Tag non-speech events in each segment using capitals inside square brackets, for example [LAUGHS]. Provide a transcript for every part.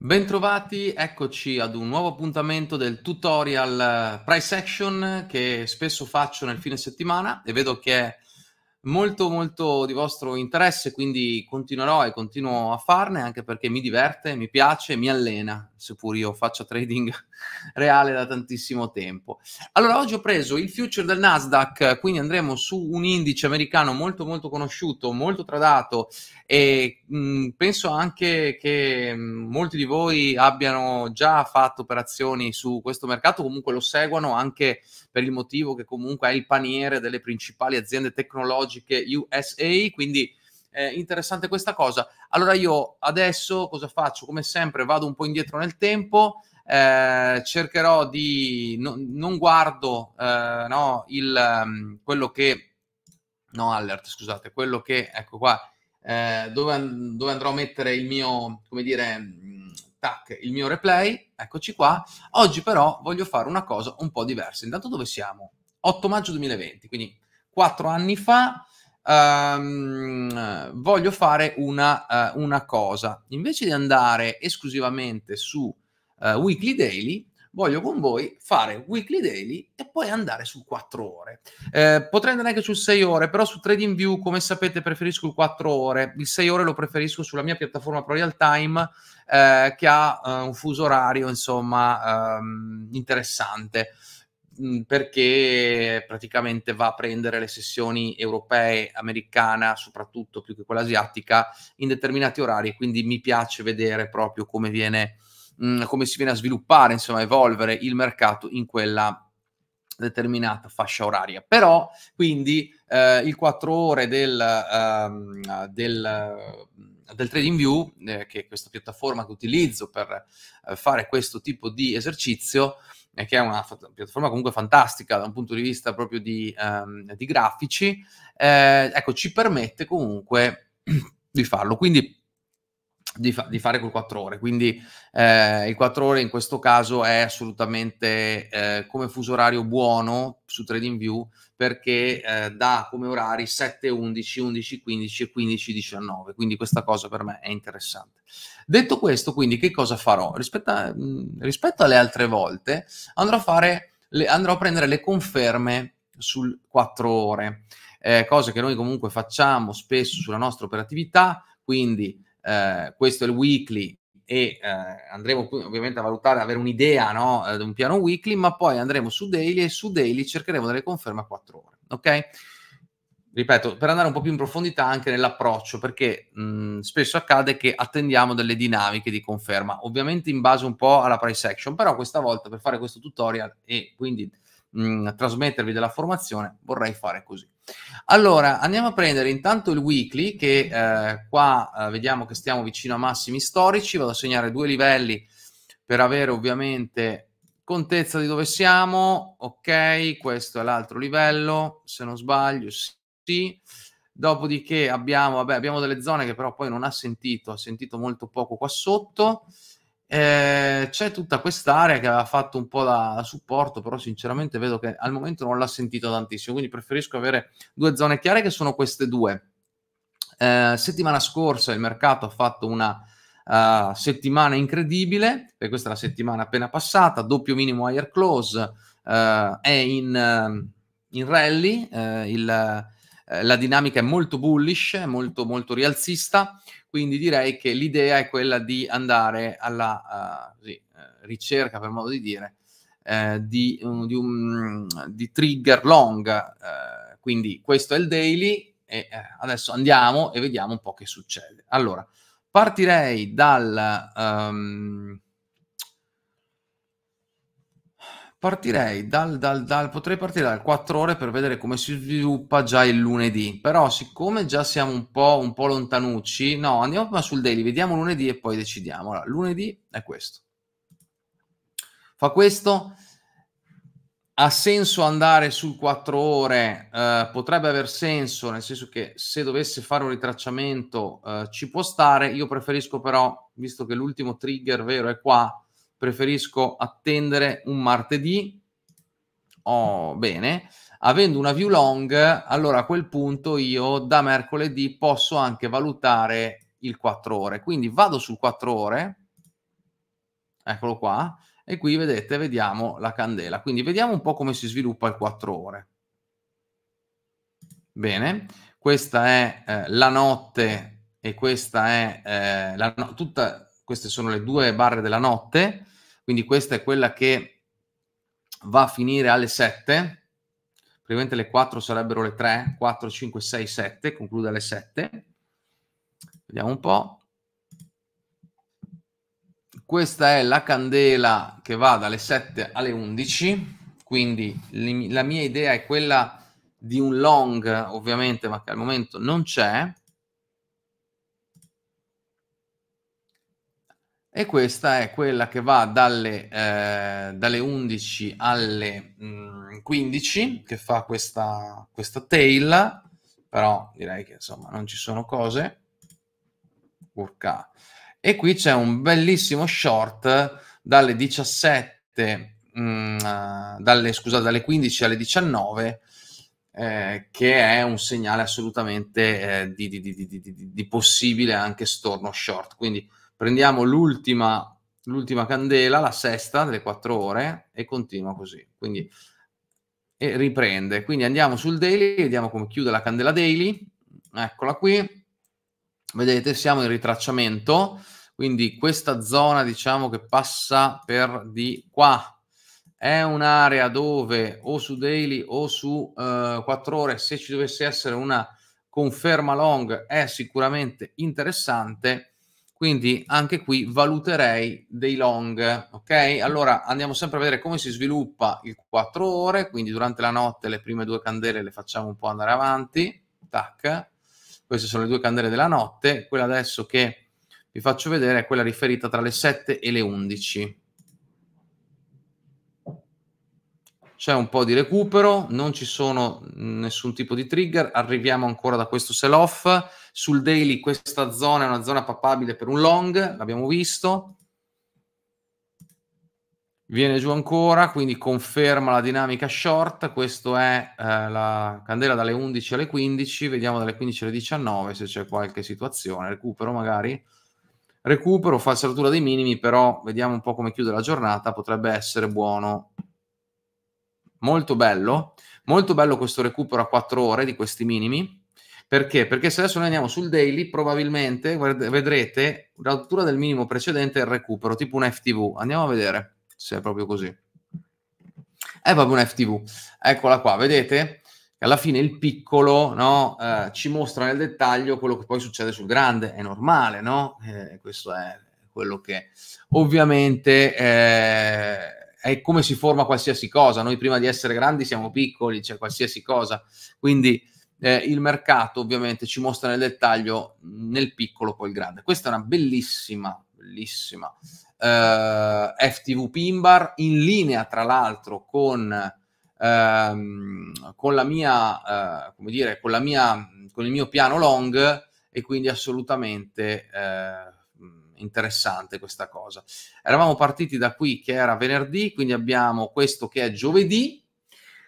Bentrovati, eccoci ad un nuovo appuntamento del tutorial eh, price action che spesso faccio nel fine settimana e vedo che molto molto di vostro interesse, quindi continuerò e continuo a farne anche perché mi diverte, mi piace, mi allena, seppur io faccia trading [LAUGHS] reale da tantissimo tempo. Allora, oggi ho preso il future del Nasdaq, quindi andremo su un indice americano molto molto conosciuto, molto tradato e mh, mm, penso anche che mh, mm, molti di voi abbiano già fatto operazioni su questo mercato, comunque lo seguono anche per il motivo che comunque è il paniere delle principali aziende tecnologiche tecnologiche USA, quindi eh, interessante questa cosa. Allora io adesso cosa faccio? Come sempre vado un po' indietro nel tempo, eh, cercherò di... No, non guardo eh, no, il, um, quello che... No, alert, scusate, quello che... Ecco qua, eh, dove, dove andrò a mettere il mio, come dire, tac, il mio replay, eccoci qua. Oggi però voglio fare una cosa un po' diversa. Intanto dove siamo? 8 maggio 2020, quindi quattro anni fa, um, voglio fare una, uh, una, cosa. Invece di andare esclusivamente su uh, Weekly Daily, voglio con voi fare Weekly Daily e poi andare su 4 ore. Eh, potrei andare anche su 6 ore, però su TradingView, come sapete, preferisco il 4 ore. Il 6 ore lo preferisco sulla mia piattaforma Pro Real Time, eh, che ha eh, un fuso orario, insomma, ehm, interessante perché praticamente va a prendere le sessioni europee, americana, soprattutto più che quella asiatica, in determinati orari quindi mi piace vedere proprio come, viene, mh, come si viene a sviluppare, insomma, a evolvere il mercato in quella determinata fascia oraria. Però, quindi, eh, il 4 ore del, ehm, del, del TradingView, eh, che è questa piattaforma che utilizzo per eh, fare questo tipo di esercizio, e che è una piattaforma comunque fantastica da un punto di vista proprio di, um, di grafici, eh, ecco, ci permette comunque [CLEARS THROAT] di farlo. Quindi di, fa- di, fare quel 4 ore. Quindi eh, il 4 ore in questo caso è assolutamente eh, come fuso orario buono su TradingView perché eh, dà come orari 7, 11, 11, 15 e 15, 19. Quindi questa cosa per me è interessante. Detto questo, quindi, che cosa farò? Rispetto, a, rispetto alle altre volte, andrò a, fare le, andrò a prendere le conferme sul 4 ore, eh, cosa che noi comunque facciamo spesso sulla nostra operatività, quindi eh, questo è il weekly e eh, andremo ovviamente a valutare, avere un'idea no, eh, di un piano weekly, ma poi andremo su daily e su daily cercheremo delle conferme a 4 ore, ok? ripeto, per andare un po' più in profondità anche nell'approccio, perché mh, mhmm, spesso accade che attendiamo delle dinamiche di conferma, ovviamente in base un po' alla price action, però questa volta per fare questo tutorial e quindi mh, mhmm, trasmettervi della formazione vorrei fare così. Allora, andiamo a prendere intanto il weekly, che eh, qua eh, vediamo che stiamo vicino a massimi storici, vado a segnare due livelli per avere ovviamente contezza di dove siamo, ok, questo è l'altro livello, se non sbaglio, sì tutti. Dopodiché abbiamo, vabbè, abbiamo delle zone che però poi non ha sentito, ha sentito molto poco qua sotto. Eh, c'è tutta quest'area che aveva fatto un po' da, supporto, però sinceramente vedo che al momento non l'ha sentito tantissimo, quindi preferisco avere due zone chiare che sono queste due. Eh, settimana scorsa il mercato ha fatto una uh, settimana incredibile, e questa è la settimana appena passata, doppio minimo higher close, uh, è in, uh, in rally, eh, il eh, la dinamica è molto bullish, molto, molto rialzista, quindi direi che l'idea è quella di andare alla uh, sì, eh, ricerca, per modo di dire, eh, di, um, di, un, di, trigger long. Eh, quindi questo è il daily e adesso andiamo e vediamo un po' che succede. Allora, partirei dal... Um, Partirei dal, dal, dal, potrei partire dal 4 ore per vedere come si sviluppa già il lunedì, però siccome già siamo un po', un po lontanucci, no, andiamo prima sul daily, vediamo lunedì e poi decidiamo. Allora, lunedì è questo. Fa questo, ha senso andare sul 4 ore, eh, potrebbe aver senso, nel senso che se dovesse fare un ritracciamento eh, ci può stare, io preferisco però, visto che l'ultimo trigger vero è qua, preferisco attendere un martedì. Oh, bene. Avendo una view long, allora a quel punto io da mercoledì posso anche valutare il 4 ore. Quindi vado sul 4 ore, eccolo qua, e qui vedete, vediamo la candela. Quindi vediamo un po' come si sviluppa il 4 ore. Bene, questa è eh, la notte e questa è eh, la no- tutta queste sono le due barre della notte, quindi questa è quella che va a finire alle 7, praticamente le 4 sarebbero le 3, 4, 5, 6, 7, conclude alle 7. Vediamo un po'. Questa è la candela che va dalle 7 alle 11, quindi la mia idea è quella di un long, ovviamente, ma che al momento non c'è. e questa è quella che va dalle, eh, dalle 11 alle mh, mm, 15, che fa questa, questa tail, però direi che insomma non ci sono cose. Urca. E qui c'è un bellissimo short dalle 17, mh, mm, dalle, scusate, dalle 15 alle 19, eh, che è un segnale assolutamente eh, di, di, di, di, possibile anche storno short. Quindi prendiamo l'ultima, l'ultima candela, la sesta delle quattro ore e continua così. Quindi e riprende. Quindi andiamo sul daily, vediamo come chiude la candela daily. Eccola qui. Vedete, siamo in ritracciamento, quindi questa zona diciamo che passa per di qua. È un'area dove o su daily o su eh, quattro 4 ore, se ci dovesse essere una conferma long, è sicuramente interessante quindi anche qui valuterei dei long, ok? Allora andiamo sempre a vedere come si sviluppa il 4 ore, quindi durante la notte le prime due candele le facciamo un po' andare avanti, tac. Queste sono le due candele della notte, quella adesso che vi faccio vedere è quella riferita tra le 7 e le 11, c'è un po' di recupero, non ci sono nessun tipo di trigger, arriviamo ancora da questo sell off, sul daily questa zona è una zona pappabile per un long, l'abbiamo visto, viene giù ancora, quindi conferma la dinamica short, questa è eh, la candela dalle 11 alle 15, vediamo dalle 15 alle 19 se c'è qualche situazione, recupero magari, recupero, fa saltura dei minimi, però vediamo un po' come chiude la giornata, potrebbe essere buono molto bello, molto bello questo recupero a 4 ore di questi minimi. Perché? Perché se adesso noi andiamo sul daily, probabilmente vedrete la rottura del minimo precedente e il recupero, tipo un FTV. Andiamo a vedere se è proprio così. È proprio un FTV. Eccola qua, vedete? alla fine il piccolo no, eh, ci mostra nel dettaglio quello che poi succede sul grande, è normale, no? Eh, questo è quello che ovviamente eh, è come si forma qualsiasi cosa. Noi prima di essere grandi siamo piccoli, c'è cioè qualsiasi cosa. Quindi eh, il mercato ovviamente ci mostra nel dettaglio nel piccolo poi il grande. Questa è una bellissima, bellissima eh, FTV Pimbar in linea tra l'altro con, ehm, con la mia, eh, come dire, con la mia, con il mio piano long e quindi assolutamente eh, interessante questa cosa. Eravamo partiti da qui che era venerdì, quindi abbiamo questo che è giovedì.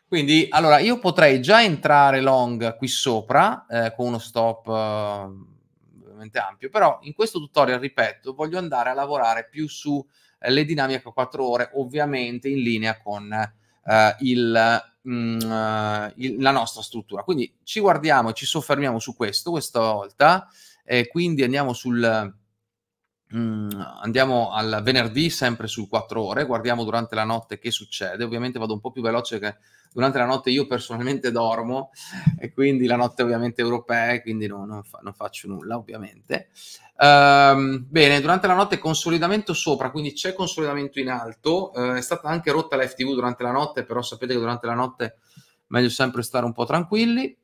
Quindi, allora, io potrei già entrare long qui sopra eh, con uno stop ovviamente eh, ampio, però in questo tutorial, ripeto, voglio andare a lavorare più sulle eh, dinamiche a 4 ore, ovviamente in linea con eh, mm, eh, il la nostra struttura. Quindi ci guardiamo, e ci soffermiamo su questo questa volta e quindi andiamo sul Mm, andiamo al venerdì, sempre su 4 ore, guardiamo durante la notte che succede. Ovviamente vado un po' più veloce che durante la notte io personalmente [LAUGHS] dormo e quindi la notte ovviamente europea, e quindi no, non, fa, non, faccio nulla ovviamente. Ehm, bene, durante la notte consolidamento sopra, quindi c'è consolidamento in alto. Ehm, è stata anche rotta la FTV durante la notte, però sapete che durante la notte meglio sempre stare un po' tranquilli.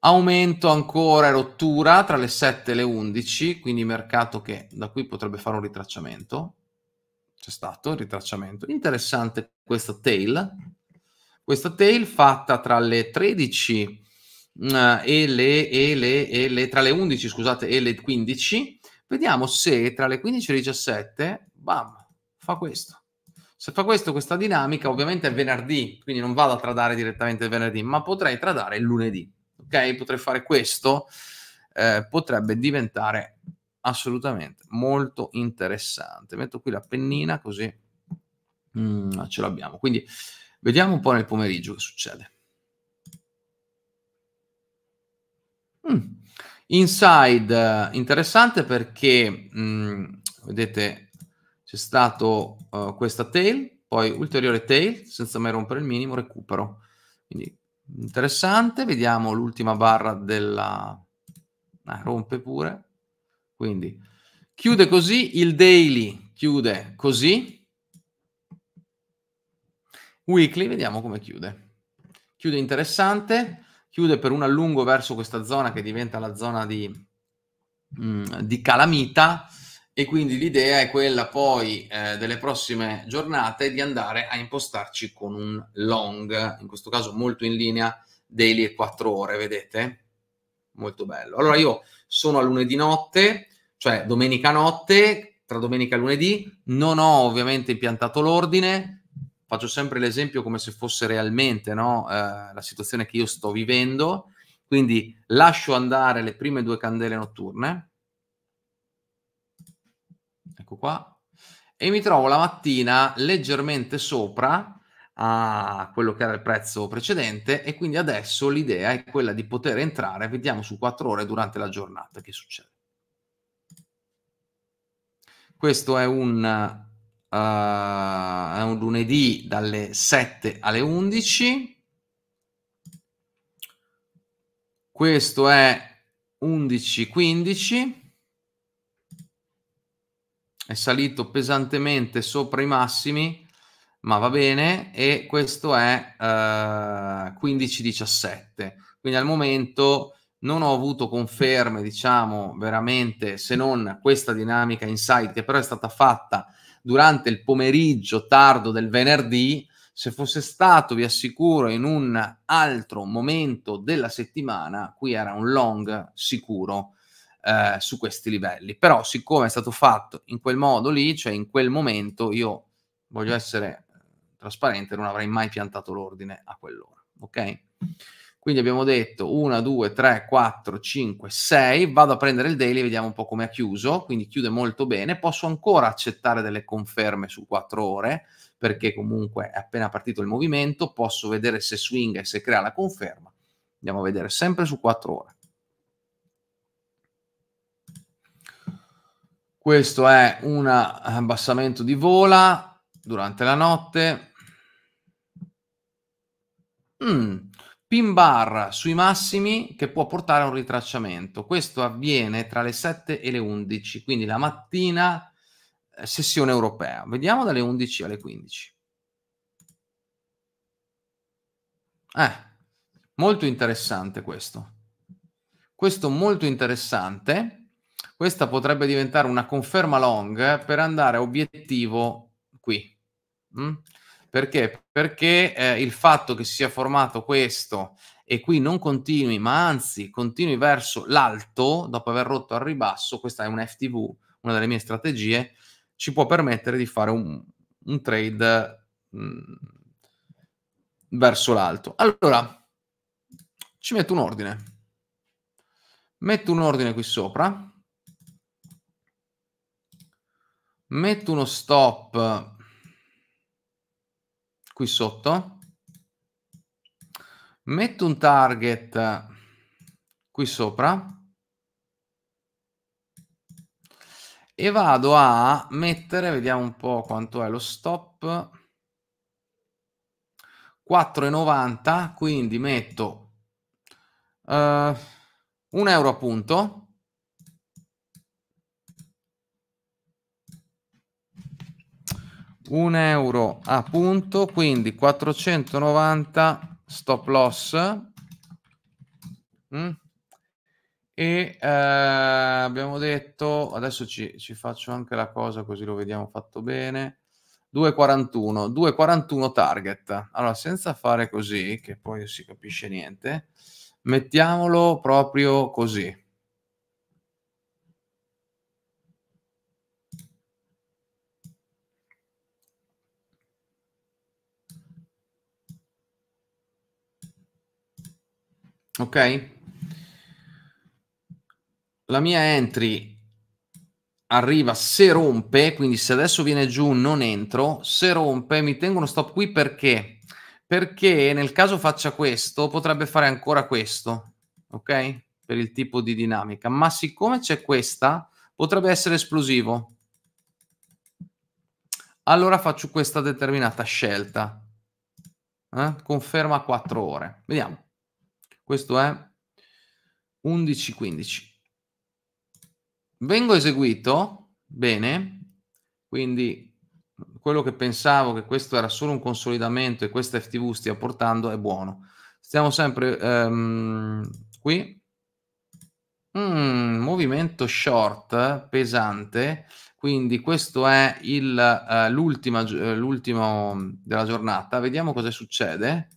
Aumento ancora e rottura tra le 7 e le 11, quindi mercato che da qui potrebbe fare un ritracciamento. C'è stato il ritracciamento. Interessante questa tail. Questa tail fatta tra le 13 eh, e le, e le, e le, tra le 11 scusate, e le 15. Vediamo se tra le 15 e le 17, bam, fa questo. Se fa questo, questa dinamica, ovviamente è venerdì, quindi non vado a tradare direttamente il venerdì, ma potrei tradare il lunedì ok, potrei fare questo, eh, potrebbe diventare assolutamente molto interessante. Metto qui la pennina così mm, ce l'abbiamo. Quindi vediamo un po' nel pomeriggio che succede. Mm. Inside, eh, interessante perché, mm, vedete, c'è stato uh, questa tail, poi ulteriore tail, senza mai rompere il minimo, recupero. Quindi Interessante, vediamo l'ultima barra della... Ah, rompe pure. Quindi chiude così, il daily chiude così. Weekly, vediamo come chiude. Chiude interessante, chiude per un allungo verso questa zona che diventa la zona di, mh, mm, di calamita e quindi l'idea è quella poi eh, delle prossime giornate di andare a impostarci con un long, in questo caso molto in linea, daily e 4 ore, vedete? Molto bello. Allora io sono a lunedì notte, cioè domenica notte, tra domenica e lunedì, non ho ovviamente impiantato l'ordine, faccio sempre l'esempio come se fosse realmente no? eh, la situazione che io sto vivendo, quindi lascio andare le prime due candele notturne, ecco qua, e mi trovo la mattina leggermente sopra a quello che era il prezzo precedente e quindi adesso l'idea è quella di poter entrare, vediamo su 4 ore durante la giornata che succede. Questo è un Uh, è un lunedì dalle 7 alle 11. Questo è 11.15 è salito pesantemente sopra i massimi, ma va bene, e questo è eh, 15-17. Quindi al momento non ho avuto conferme, diciamo, veramente, se non questa dinamica inside, che però è stata fatta durante il pomeriggio tardo del venerdì, se fosse stato, vi assicuro, in un altro momento della settimana, qui era un long sicuro eh, su questi livelli. Però siccome è stato fatto in quel modo lì, cioè in quel momento, io voglio essere eh, trasparente, non avrei mai piantato l'ordine a quell'ora, ok? Quindi abbiamo detto 1, 2, 3, 4, 5, 6, vado a prendere il daily, vediamo un po' come ha chiuso, quindi chiude molto bene, posso ancora accettare delle conferme su 4 ore, perché comunque è appena partito il movimento, posso vedere se swing e se crea la conferma, andiamo a vedere sempre su 4 ore. Questo è un abbassamento di vola durante la notte. Mm. Pin bar sui massimi che può portare a un ritracciamento. Questo avviene tra le 7 e le 11, quindi la mattina eh, sessione europea. Vediamo dalle 11 alle 15. Eh, molto interessante questo. Questo molto interessante questa potrebbe diventare una conferma long per andare a obiettivo qui. Mm? Perché? Perché eh, il fatto che si sia formato questo e qui non continui, ma anzi continui verso l'alto dopo aver rotto al ribasso, questa è un FTV, una delle mie strategie, ci può permettere di fare un, un trade mh, mm, verso l'alto. Allora, ci metto un ordine. Metto un ordine qui sopra. metto uno stop qui sotto, metto un target qui sopra e vado a mettere, vediamo un po' quanto è lo stop, 4,90, quindi metto uh, un euro appunto. punto 1 euro a punto, quindi 490 stop loss. Mm. E eh, abbiamo detto, adesso ci, ci, faccio anche la cosa così lo vediamo fatto bene. 2,41, 2,41 target. Allora, senza fare così, che poi non si capisce niente, mettiamolo proprio così. Ok? La mia entry arriva se rompe, quindi se adesso viene giù non entro, se rompe mi tengo uno stop qui perché? Perché nel caso faccia questo potrebbe fare ancora questo, ok? Per il tipo di dinamica, ma siccome c'è questa potrebbe essere esplosivo. Allora faccio questa determinata scelta. Eh? Conferma 4 ore. Vediamo. Questo è 11.15. Vengo eseguito, bene, quindi quello che pensavo che questo era solo un consolidamento e questa FTV stia portando è buono. Stiamo sempre ehm, qui. Mm, movimento short pesante, quindi questo è eh, l'ultima eh, della giornata. Vediamo cosa succede.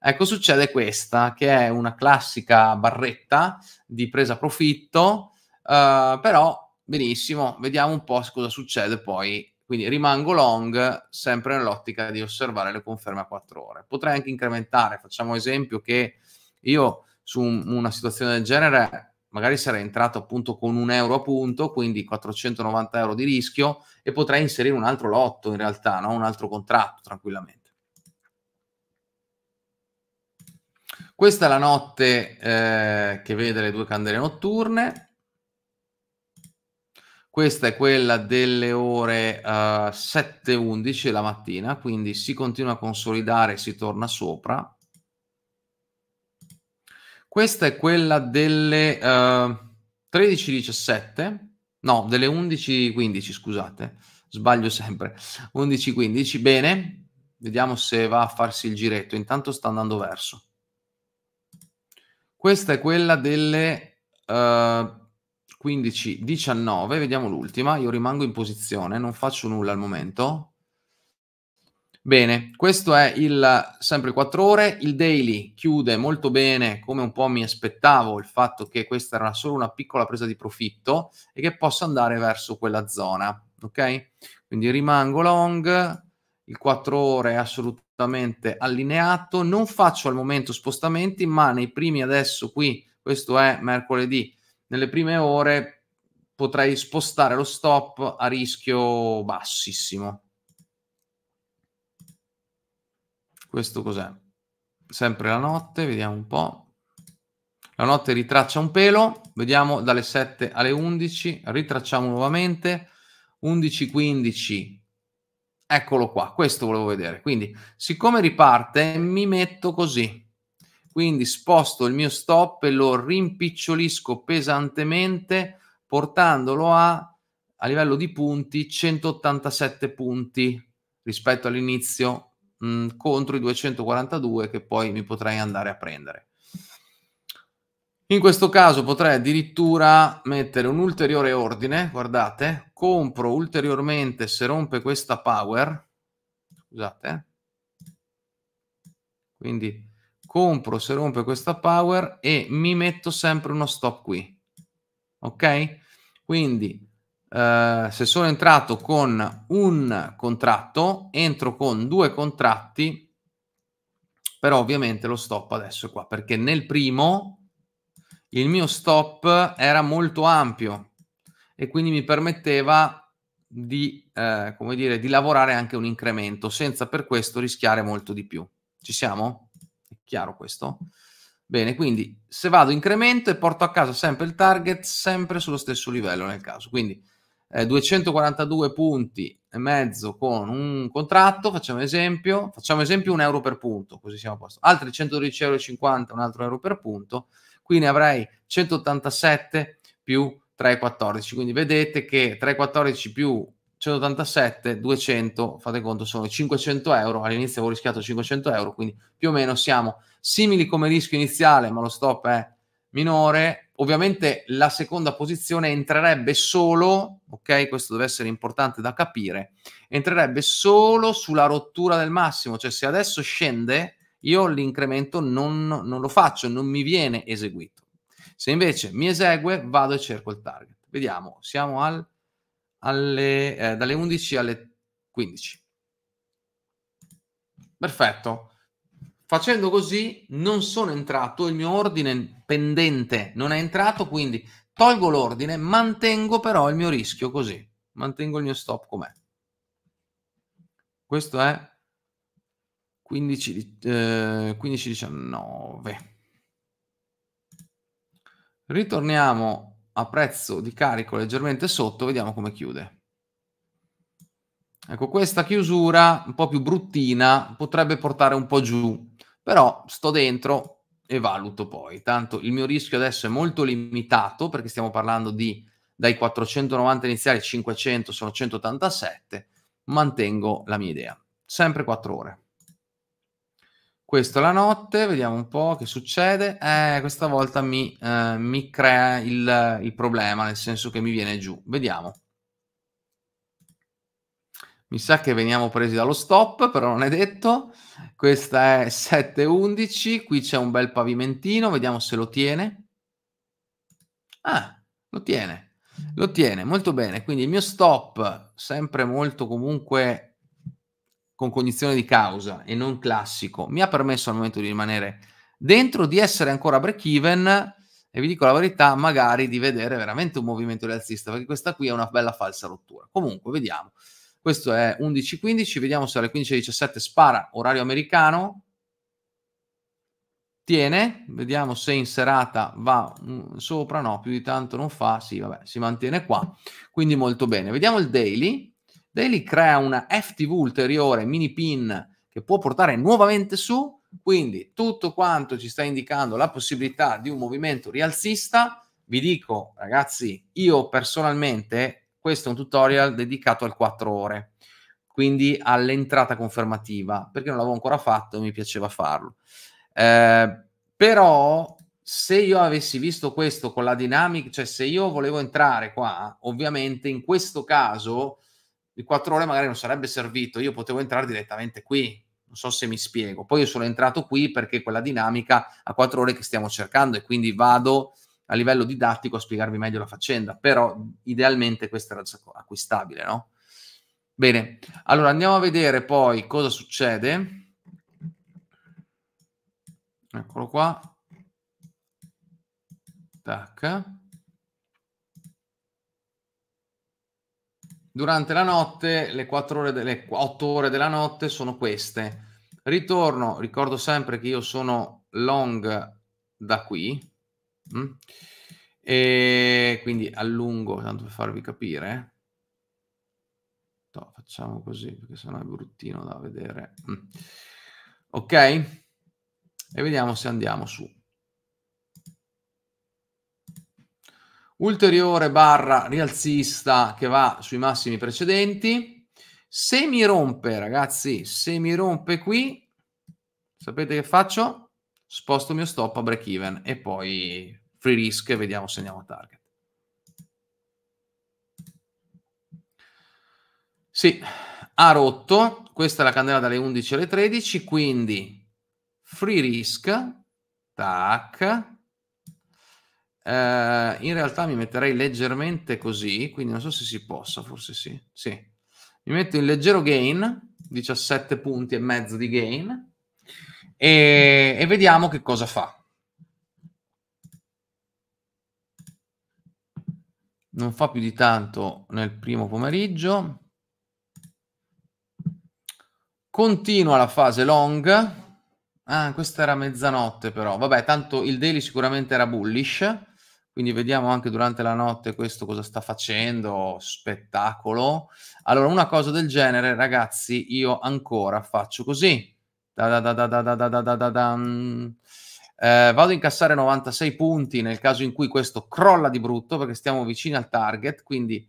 Ecco, succede questa, che è una classica barretta di presa profitto, eh, però benissimo, vediamo un po' cosa succede poi. Quindi rimango long, sempre nell'ottica di osservare le conferme a 4 ore. Potrei anche incrementare, facciamo esempio che io su una situazione del genere magari sarei entrato appunto con un euro a punto, quindi 490 euro di rischio e potrei inserire un altro lotto in realtà, no? un altro contratto tranquillamente. Questa è la notte eh, che vede le due candele notturne. Questa è quella delle ore eh, 7.11 la mattina, quindi si continua a consolidare, e si torna sopra. Questa è quella delle eh, 13.17, no, delle 11.15, scusate, sbaglio sempre, 11.15, bene, vediamo se va a farsi il giretto, intanto sta andando verso. Questa è quella delle uh, eh, 15-19, vediamo l'ultima, io rimango in posizione, non faccio nulla al momento. Bene, questo è il sempre 4 ore, il daily chiude molto bene, come un po' mi aspettavo, il fatto che questa era solo una piccola presa di profitto e che possa andare verso quella zona, ok? Quindi rimango long, il 4 ore è assolutamente allineato. Non faccio al momento spostamenti, ma nei primi adesso qui, questo è mercoledì, nelle prime ore potrei spostare lo stop a rischio bassissimo. Questo cos'è? Sempre la notte, vediamo un po'. La notte ritraccia un pelo, vediamo dalle 7 alle 11, ritracciamo nuovamente, 11-15 Eccolo qua, questo volevo vedere. Quindi, siccome riparte, mi metto così. Quindi sposto il mio stop e lo rimpicciolisco pesantemente portandolo a, a livello di punti 187 punti rispetto all'inizio mh, mm, contro i 242 che poi mi potrei andare a prendere. In questo caso potrei addirittura mettere un ulteriore ordine, guardate, compro ulteriormente se rompe questa power, scusate, quindi compro se rompe questa power e mi metto sempre uno stop qui, ok? Quindi eh, se sono entrato con un contratto, entro con due contratti, però ovviamente lo stop adesso è qua, perché nel primo il mio stop era molto ampio e quindi mi permetteva di, eh, come dire, di lavorare anche un incremento senza per questo rischiare molto di più. Ci siamo? È chiaro questo? Bene, quindi se vado incremento e porto a casa sempre il target, sempre sullo stesso livello nel caso. Quindi eh, 242 punti e mezzo con un contratto, facciamo esempio, facciamo esempio un euro per punto, così siamo a posto. Altri 112,50 euro, un altro euro per punto qui ne avrei 187 più 3,14. Quindi vedete che 3,14 più 187, 200, fate conto, sono 500 euro. All'inizio avevo rischiato 500 euro, quindi più o meno siamo simili come rischio iniziale, ma lo stop è minore. Ovviamente la seconda posizione entrerebbe solo, ok, questo deve essere importante da capire, entrerebbe solo sulla rottura del massimo, cioè se adesso scende io l'incremento non, non lo faccio, non mi viene eseguito. Se invece mi esegue, vado e cerco il target. Vediamo, siamo al, alle, eh, dalle 11 alle 15. Perfetto. Facendo così non sono entrato, il mio ordine pendente non è entrato, quindi tolgo l'ordine, mantengo però il mio rischio così, mantengo il mio stop com'è. Questo è 15, eh, 15-19. Ritorniamo a prezzo di carico leggermente sotto, vediamo come chiude. Ecco, questa chiusura un po' più bruttina potrebbe portare un po' giù, però sto dentro e valuto poi. Tanto il mio rischio adesso è molto limitato perché stiamo parlando di dai 490 iniziali 500 sono 187, mantengo la mia idea. Sempre 4 ore. Questo la notte, vediamo un po' che succede. Eh, questa volta mi, eh, mi crea il, il problema, nel senso che mi viene giù. Vediamo. Mi sa che veniamo presi dallo stop, però non è detto. Questa è 7.11, qui c'è un bel pavimentino, vediamo se lo tiene. Ah, lo tiene, lo tiene, molto bene. Quindi il mio stop, sempre molto comunque con cognizione di causa e non classico, mi ha permesso al momento di rimanere dentro, di essere ancora break even e vi dico la verità, magari di vedere veramente un movimento rialzista, perché questa qui è una bella falsa rottura. Comunque, vediamo. Questo è 11.15, vediamo se alle 15.17 spara, orario americano, tiene, vediamo se in serata va mm, sopra, no, più di tanto non fa, sì, vabbè, si mantiene qua, quindi molto bene. Vediamo il daily, Daily crea una FTV ulteriore, mini pin, che può portare nuovamente su, quindi tutto quanto ci sta indicando la possibilità di un movimento rialzista, vi dico ragazzi, io personalmente, questo è un tutorial dedicato al 4 ore, quindi all'entrata confermativa, perché non l'avevo ancora fatto e mi piaceva farlo. Eh, però se io avessi visto questo con la dynamic, cioè se io volevo entrare qua, ovviamente in questo caso di quattro ore magari non sarebbe servito, io potevo entrare direttamente qui, non so se mi spiego. Poi io sono entrato qui perché quella dinamica ha quattro ore che stiamo cercando e quindi vado a livello didattico a spiegarvi meglio la faccenda, però idealmente questa era acquistabile, no? Bene, allora andiamo a vedere poi cosa succede. Eccolo qua. Tac. Durante la notte, le, 4 ore delle 8 ore della notte sono queste. Ritorno, ricordo sempre che io sono long da qui, mm, e quindi allungo, tanto per farvi capire. No, facciamo così, perché sennò è bruttino da vedere. Mm. Ok? E vediamo se andiamo su. ulteriore barra rialzista che va sui massimi precedenti. Se mi rompe, ragazzi, se mi rompe qui, sapete che faccio? Sposto il mio stop a break even e poi free risk e vediamo se andiamo a target. Sì, ha rotto, questa è la candela dalle 11 alle 13, quindi free risk, tac, Uh, in realtà mi metterei leggermente così, quindi non so se si possa, forse sì. sì. Mi metto in leggero gain, 17 punti e mezzo di gain, e, e vediamo che cosa fa. Non fa più di tanto nel primo pomeriggio. Continua la fase long. Ah, questa era mezzanotte però. Vabbè, tanto il daily sicuramente era bullish quindi vediamo anche durante la notte questo cosa sta facendo, spettacolo. Allora, una cosa del genere, ragazzi, io ancora faccio così. Da da da da da da da da eh, vado a incassare 96 punti nel caso in cui questo crolla di brutto perché stiamo vicini al target, quindi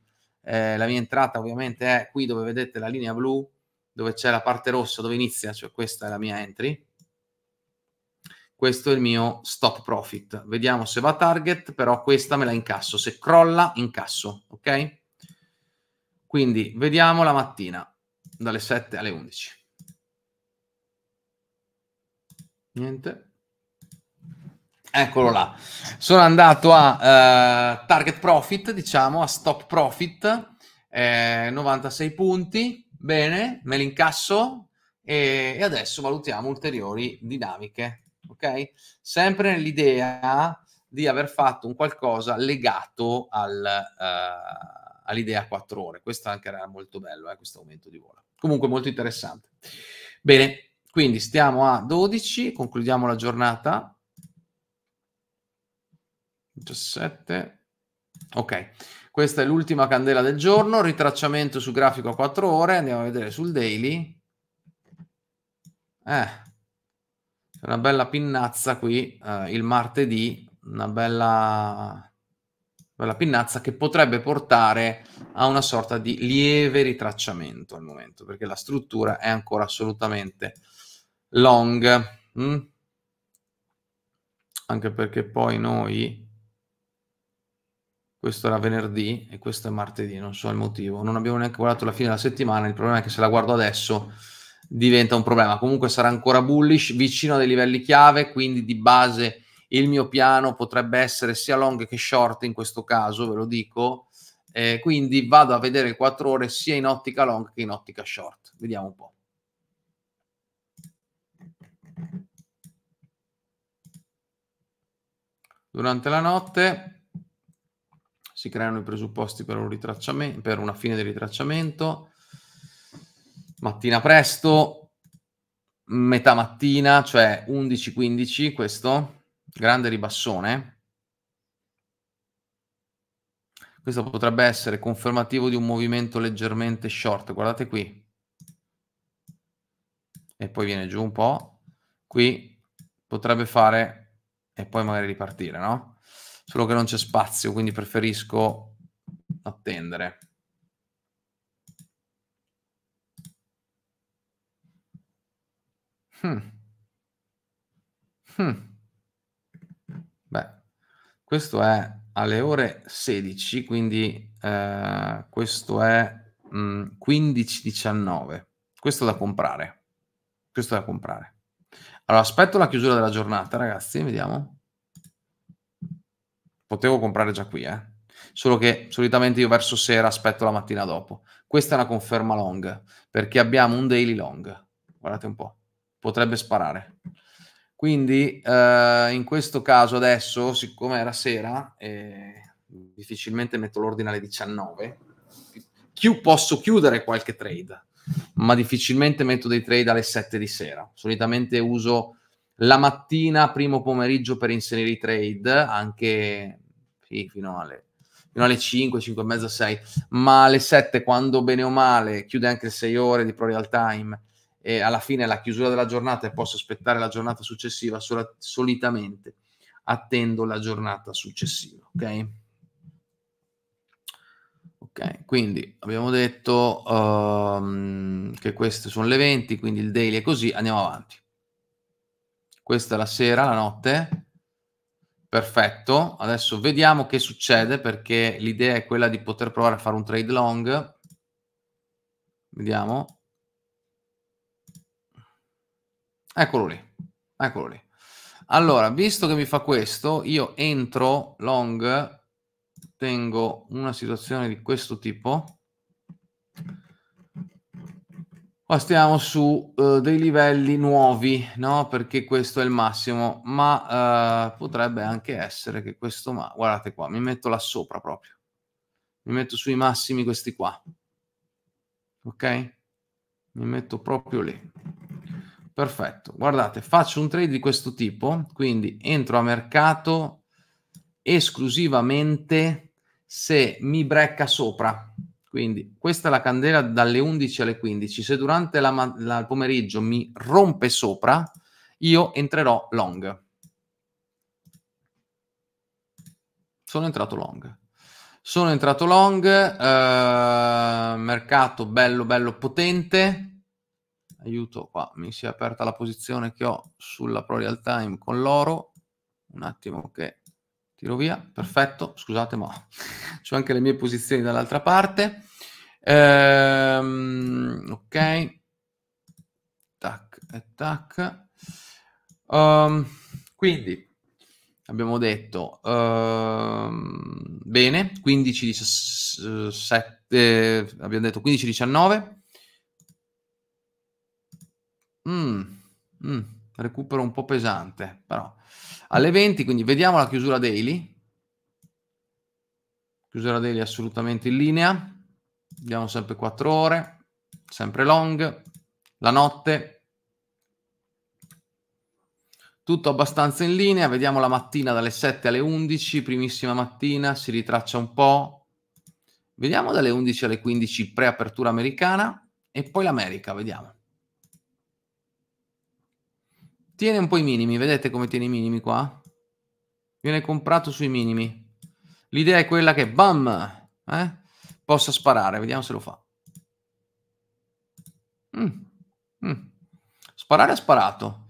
eh, la mia entrata ovviamente è qui dove vedete la linea blu, dove c'è la parte rossa, dove inizia, cioè questa è la mia entry questo è il mio stop profit. Vediamo se va a target, però questa me la incasso. Se crolla, incasso, ok? Quindi vediamo la mattina, dalle 7 alle 11. Niente. Eccolo là. Sono andato a eh, target profit, diciamo, a stop profit, eh, 96 punti. Bene, me l'incasso e, e adesso valutiamo ulteriori dinamiche ok? Sempre nell'idea di aver fatto un qualcosa legato al, uh, all'idea a quattro ore. Questo anche era molto bello, eh, questo aumento di volo. Comunque molto interessante. Bene, quindi stiamo a 12, concludiamo la giornata. 17. Ok, questa è l'ultima candela del giorno, ritracciamento su grafico a 4 ore, andiamo a vedere sul daily. Eh, una bella pinnazza qui eh, il martedì, una bella, bella pinnazza che potrebbe portare a una sorta di lieve ritracciamento al momento, perché la struttura è ancora assolutamente long. Mm? Anche perché poi noi questo era venerdì e questo è martedì, non so il motivo, non abbiamo neanche guardato la fine della settimana, il problema è che se la guardo adesso diventa un problema. Comunque sarà ancora bullish, vicino ai livelli chiave, quindi di base il mio piano potrebbe essere sia long che short in questo caso, ve lo dico. Eh, quindi vado a vedere 4 ore sia in ottica long che in ottica short. Vediamo un po'. Durante la notte si creano i presupposti per, un ritracciamento, per una fine del ritracciamento mattina presto, metà mattina, cioè 11.15 questo, grande ribassone. Questo potrebbe essere confermativo di un movimento leggermente short, guardate qui. E poi viene giù un po'. Qui potrebbe fare e poi magari ripartire, no? Solo che non c'è spazio, quindi preferisco attendere. Hmm. Hmm. Beh, questo è alle ore 16, quindi eh, questo è 15-19. Mm, questo da comprare. Questo da comprare. Allora, aspetto la chiusura della giornata, ragazzi, vediamo. Potevo comprare già qui, eh. Solo che solitamente io verso sera aspetto la mattina dopo. Questa è una conferma long, perché abbiamo un daily long. Guardate un po' potrebbe sparare. Quindi eh, in questo caso adesso, siccome era sera, eh, difficilmente metto l'ordine alle 19, chi- posso chiudere qualche trade, ma difficilmente metto dei trade alle 7 di sera. Solitamente uso la mattina, primo pomeriggio per inserire i trade, anche sì, fino alle fino alle 5, 5 e mezza, 6, ma alle 7 quando bene o male chiude anche 6 ore di pro real time e alla fine la chiusura della giornata e posso aspettare la giornata successiva, sol- solitamente attendo la giornata successiva, ok? Ok, quindi abbiamo detto um, che queste sono le 20, quindi il daily è così, andiamo avanti. Questa è la sera, la notte. Perfetto, adesso vediamo che succede perché l'idea è quella di poter provare a fare un trade long. Vediamo. Eccolo lì, eccolo lì. Allora, visto che mi fa questo, io entro long, tengo una situazione di questo tipo. Qua stiamo su uh, dei livelli nuovi, no? Perché questo è il massimo, ma uh, potrebbe anche essere che questo, ma guardate qua, mi metto là sopra proprio. Mi metto sui massimi questi qua. Ok? Mi metto proprio lì perfetto. Guardate, faccio un trade di questo tipo, quindi entro a mercato esclusivamente se mi brecca sopra. Quindi questa è la candela dalle 11 alle 15. Se durante la, la, il pomeriggio mi rompe sopra, io entrerò long. Sono entrato long. Sono entrato long, eh, mercato bello bello potente aiuto qua, mi si è aperta la posizione che ho sulla Pro Real Time con l'oro, un attimo che tiro via, perfetto, scusate ma [LAUGHS] ho anche le mie posizioni dall'altra parte, ehm, ok, tac e tac, um, quindi abbiamo detto um, bene 15 17 eh, eh, abbiamo detto 15 19 Mm, mm, recupero un po' pesante, però. Alle 20, quindi vediamo la chiusura daily. Chiusura daily assolutamente in linea. Abbiamo sempre 4 ore, sempre long. La notte. Tutto abbastanza in linea. Vediamo la mattina dalle 7 alle 11, primissima mattina, si ritraccia un po'. Vediamo dalle 11 alle 15 pre-apertura americana e poi l'America, vediamo. Tiene un po' i minimi, vedete come tiene i minimi qua? Viene comprato sui minimi. L'idea è quella che, bam, eh, possa sparare. Vediamo se lo fa. Mm. Mm. Sparare ha sparato.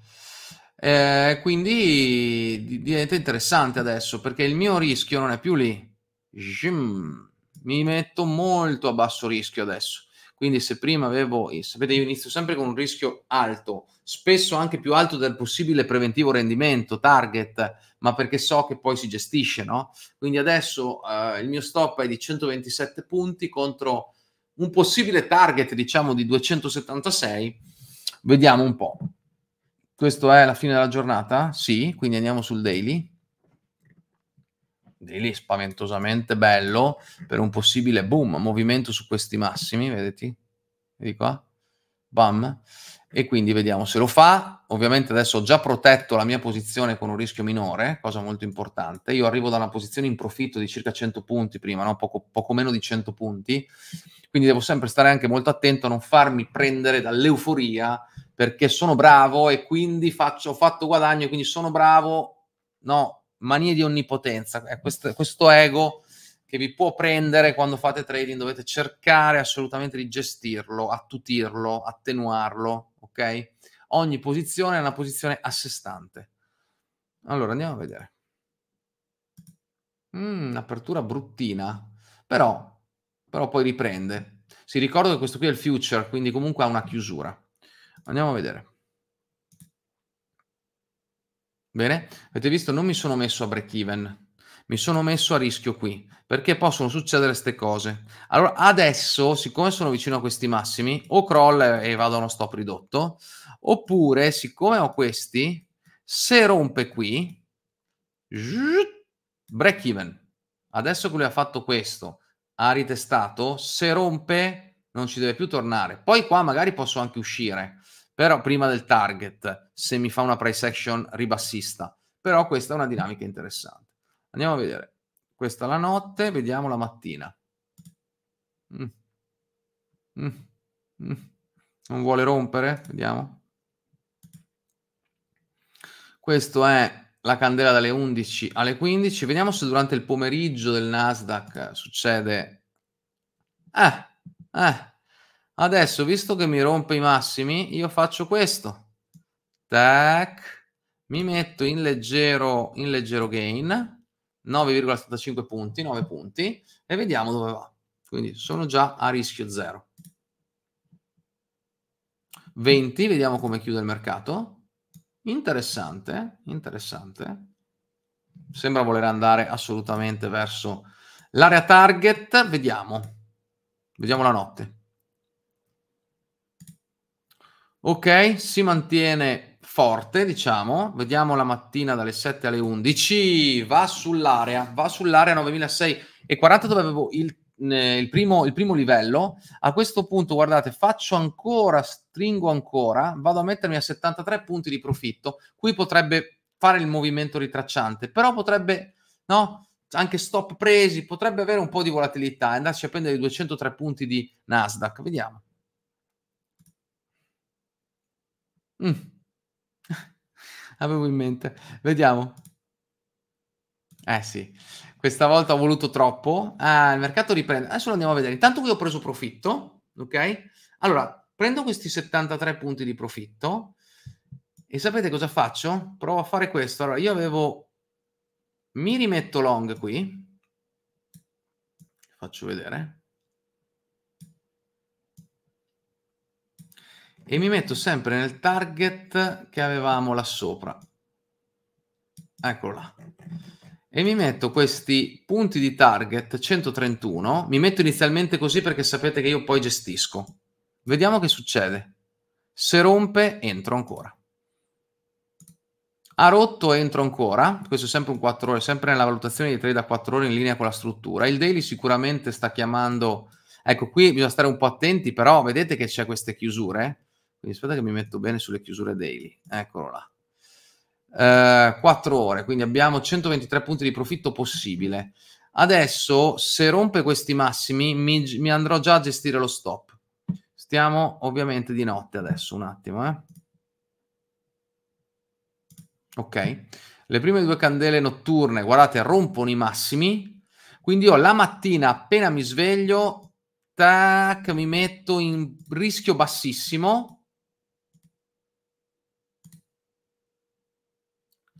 Eh, quindi diventa interessante adesso perché il mio rischio non è più lì. Mi metto molto a basso rischio adesso. Quindi se prima avevo, eh, sapete, io inizio sempre con un rischio alto, spesso anche più alto del possibile preventivo rendimento, target, ma perché so che poi si gestisce, no? Quindi adesso eh, il mio stop è di 127 punti contro un possibile target, diciamo, di 276. Vediamo un po'. Questa è la fine della giornata? Sì, quindi andiamo sul daily di lì spaventosamente bello per un possibile boom, movimento su questi massimi, vedete? Vedi qua? Bam. E quindi vediamo se lo fa. Ovviamente adesso ho già protetto la mia posizione con un rischio minore, cosa molto importante. Io arrivo da una posizione in profitto di circa 100 punti prima, no? poco, poco meno di 100 punti. Quindi devo sempre stare anche molto attento a non farmi prendere dall'euforia perché sono bravo e quindi faccio, ho fatto guadagno, quindi sono bravo. No, manie di onnipotenza, è questo, questo ego che vi può prendere quando fate trading, dovete cercare assolutamente di gestirlo, attutirlo, attenuarlo, ok? Ogni posizione è una posizione a sé stante. Allora andiamo a vedere. Mm, apertura bruttina, però, però poi riprende. Si ricorda che questo qui è il future, quindi comunque ha una chiusura. Andiamo a vedere. Bene? Avete visto? Non mi sono messo a break even. Mi sono messo a rischio qui, perché possono succedere queste cose. Allora, adesso, siccome sono vicino a questi massimi, o crolla e vado a uno stop ridotto, oppure, siccome ho questi, se rompe qui, break even. Adesso che lui ha fatto questo, ha ritestato, se rompe non ci deve più tornare. Poi qua magari posso anche uscire, però prima del target, se mi fa una price action ribassista. Però questa è una dinamica interessante. Andiamo a vedere. Questa la notte, vediamo la mattina. Mm. Mm. Mm. Non vuole rompere? Vediamo. Questa è la candela dalle 11 alle 15. Vediamo se durante il pomeriggio del Nasdaq succede... Eh, eh, Adesso, visto che mi rompe i massimi, io faccio questo. Tac. Mi metto in leggero, in leggero gain, 9,75 punti, 9 punti, e vediamo dove va. Quindi sono già a rischio zero. 20, vediamo come chiude il mercato. Interessante, interessante. Sembra voler andare assolutamente verso l'area target. Vediamo. Vediamo la notte. Ok, si mantiene forte, diciamo. Vediamo la mattina dalle 7 alle 11. Va sull'area, va sull'area 9640 dove avevo il, eh, il, primo, il primo livello. A questo punto, guardate, faccio ancora, stringo ancora, vado a mettermi a 73 punti di profitto. Qui potrebbe fare il movimento ritracciante, però potrebbe, no? anche stop presi, potrebbe avere un po' di volatilità e andarci a prendere i 203 punti di Nasdaq. Vediamo. Mm. [LAUGHS] Avevo in mente. Vediamo. Eh sì, questa volta ho voluto troppo. Ah, il mercato riprende. Adesso lo andiamo a vedere. Intanto qui ho preso profitto, ok? Allora, prendo questi 73 punti di profitto e sapete cosa faccio? Provo a fare questo. Allora, io avevo... Mi rimetto long qui. Faccio vedere. e mi metto sempre nel target che avevamo là sopra. Eccolo là. E mi metto questi punti di target 131, mi metto inizialmente così perché sapete che io poi gestisco. Vediamo che succede. Se rompe, entro ancora. Ha rotto, entro ancora. Questo è sempre un 4 ore, sempre nella valutazione di trade a 4 ore in linea con la struttura. Il daily sicuramente sta chiamando... Ecco, qui bisogna stare un po' attenti, però vedete che c'è queste chiusure quindi aspetta che mi metto bene sulle chiusure daily. Eccolo là. Uh, eh, 4 ore, quindi abbiamo 123 punti di profitto possibile. Adesso, se rompe questi massimi, mi, mi andrò già a gestire lo stop. Stiamo ovviamente di notte adesso, un attimo. Eh. Ok, le prime due candele notturne, guardate, rompono i massimi. Quindi io la mattina, appena mi sveglio, tac, mi metto in rischio bassissimo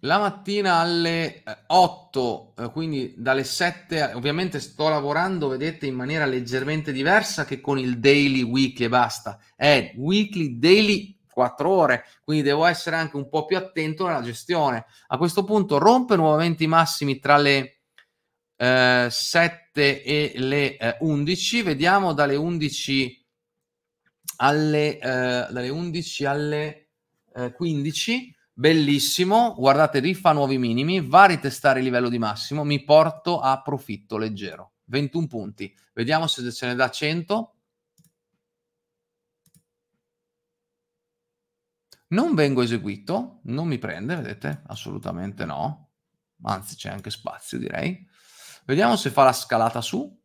La mattina alle 8, eh, eh, quindi dalle 7, ovviamente sto lavorando, vedete, in maniera leggermente diversa che con il daily, weekly e basta. È weekly, daily, 4 ore, quindi devo essere anche un po' più attento nella gestione. A questo punto rompe nuovamente i massimi tra le eh, 7 e le eh, 11, vediamo dalle 11 alle, eh, dalle 11 alle 15 eh, bellissimo, guardate riffa nuovi minimi, va a ritestare il livello di massimo, mi porto a profitto leggero, 21 punti, vediamo se ce ne dà 100. Non vengo eseguito, non mi prende, vedete? Assolutamente no, anzi c'è anche spazio direi. Vediamo se fa la scalata su.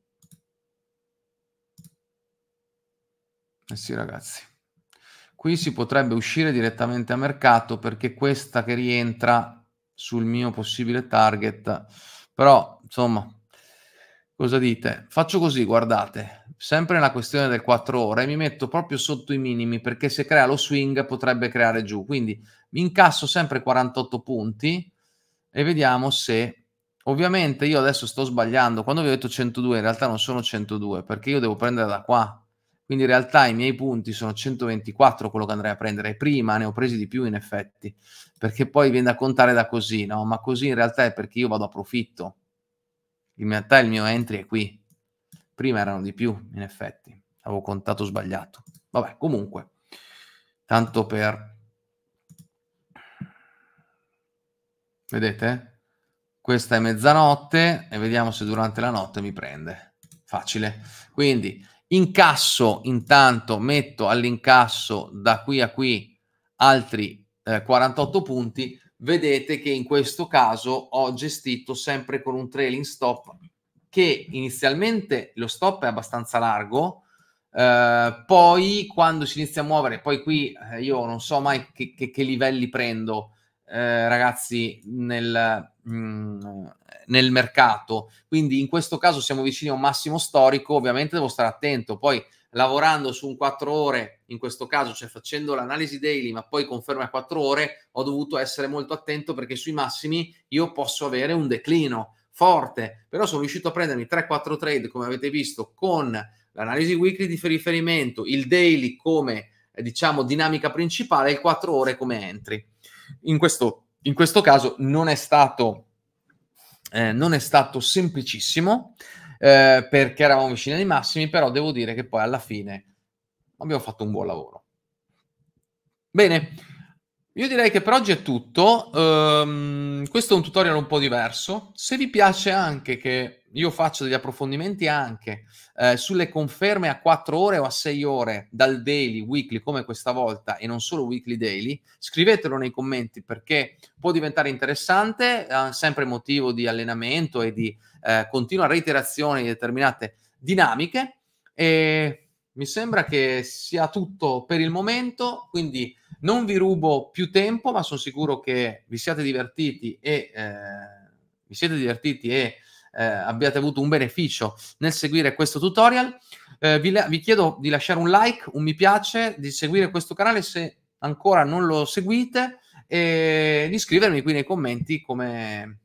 Eh sì ragazzi. Qui si potrebbe uscire direttamente a mercato perché questa che rientra sul mio possibile target, però insomma, cosa dite? Faccio così, guardate, sempre nella questione del 4 ore, mi metto proprio sotto i minimi perché se crea lo swing potrebbe creare giù, quindi mi incasso sempre 48 punti e vediamo se Ovviamente io adesso sto sbagliando, quando vi ho detto 102 in realtà non sono 102 perché io devo prendere da qua, quindi in realtà i miei punti sono 124 quello che andrei a prendere prima, ne ho presi di più in effetti, perché poi viene da contare da così, no? Ma così in realtà è perché io vado a profitto. In realtà il mio entry è qui. Prima erano di più, in effetti. Avevo contato sbagliato. Vabbè, comunque, tanto per... Vedete? Questa è mezzanotte e vediamo se durante la notte mi prende. Facile. Quindi Incasso intanto, metto all'incasso da qui a qui altri eh, 48 punti. Vedete che in questo caso ho gestito sempre con un trailing stop che inizialmente lo stop è abbastanza largo, eh, poi quando si inizia a muovere, poi qui eh, io non so mai che, che, che livelli prendo, eh, ragazzi nel, mh, mm, nel, mercato. Quindi in questo caso siamo vicini a un massimo storico, ovviamente devo stare attento. Poi lavorando su un 4 ore, in questo caso, cioè facendo l'analisi daily, ma poi conferma a 4 ore, ho dovuto essere molto attento perché sui massimi io posso avere un declino forte, però sono riuscito a prendermi 3-4 trade, come avete visto, con l'analisi weekly di riferimento, il daily come eh, diciamo dinamica principale e il 4 ore come entry. In questo, in questo caso non è stato, eh, non è stato semplicissimo eh, perché eravamo vicini ai massimi, però devo dire che poi alla fine abbiamo fatto un buon lavoro. Bene, io direi che per oggi è tutto. Um, questo è un tutorial un po' diverso. Se vi piace anche che io faccio degli approfondimenti anche eh, sulle conferme a 4 ore o a 6 ore dal daily, weekly come questa volta e non solo weekly daily, scrivetelo nei commenti perché può diventare interessante, eh, sempre motivo di allenamento e di eh, continua reiterazione di determinate dinamiche e mi sembra che sia tutto per il momento, quindi non vi rubo più tempo, ma sono sicuro che vi siate divertiti e eh, vi siete divertiti e eh, abbiate avuto un beneficio nel seguire questo tutorial. Eh, vi, vi, chiedo di lasciare un like, un mi piace, di seguire questo canale se ancora non lo seguite e di scrivermi qui nei commenti come,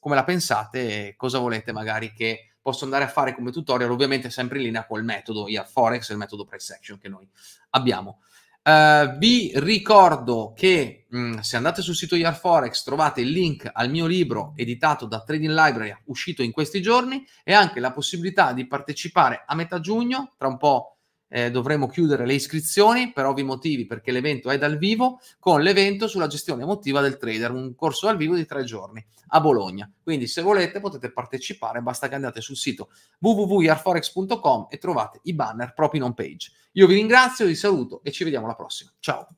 come la pensate e cosa volete magari che posso andare a fare come tutorial, ovviamente sempre in linea col metodo IAR Forex, il metodo price action che noi abbiamo. Eh, vi ricordo che mh, mm, se andate sul sito YarForex trovate il link al mio libro editato da Trading Library uscito in questi giorni e anche la possibilità di partecipare a metà giugno, tra un po' eh, dovremo chiudere le iscrizioni per ovvi motivi perché l'evento è dal vivo con l'evento sulla gestione emotiva del trader, un corso dal vivo di tre giorni a Bologna. Quindi se volete potete partecipare, basta che andate sul sito www.yarforex.com e trovate i banner proprio in home page. Io vi ringrazio, vi saluto e ci vediamo alla prossima. Ciao!